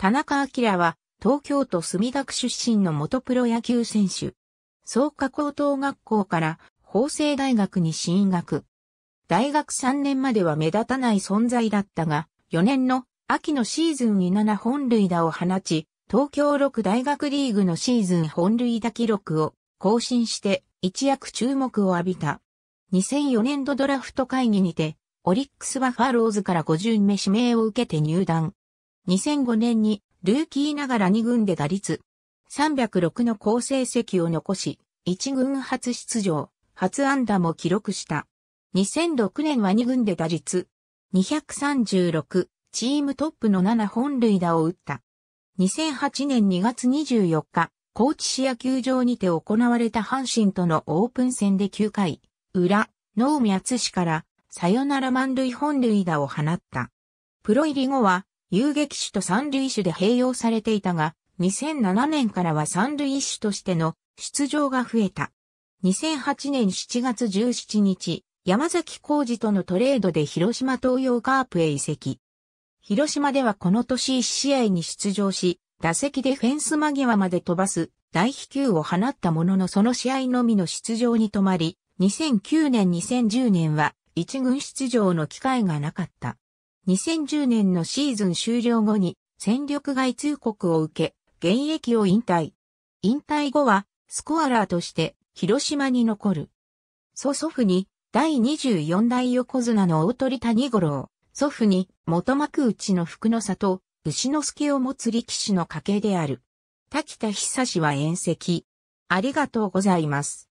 田中明は東京都墨田区出身の元プロ野球選手。創価高等学校から法政大学に進学。大学3年までは目立たない存在だったが、4年の秋のシーズンに7本塁打を放ち、東京6大学リーグのシーズン本塁打記録を更新して一躍注目を浴びた。2004年度ドラフト会議にて、オリックスバファローズから5巡目指名を受けて入団。2005年にルーキーながら2軍で打率306の好成績を残し、1軍初出場、初安打も記録した。2006年は2軍で打率236、チームトップの7本塁打を打った。2008年2月24日、高知市野球場にて行われた阪神とのオープン戦で9回、裏、能見厚氏から、サヨナラ満塁本塁打を放った。プロ入り後は、遊撃手と三塁手で併用されていたが、2007年からは三塁手としての出場が増えた。2008年7月17日、山崎浩二とのトレードで広島東洋カープへ移籍。広島ではこの年1試合に出場し、打席でフェンス間際まで飛ばす大飛球を放ったもののその試合のみの出場に止まり、2009年2010年は一軍出場の機会がなかった。2010年のシーズン終了後に戦力外通告を受け、現役を引退。引退後は、スコアラーとして広島に残る。祖祖父に第24代横綱の大鳥谷五郎、祖父に元幕内の福の里、牛之助を持つ力士の家系である。滝田久志は遠赤。ありがとうございます。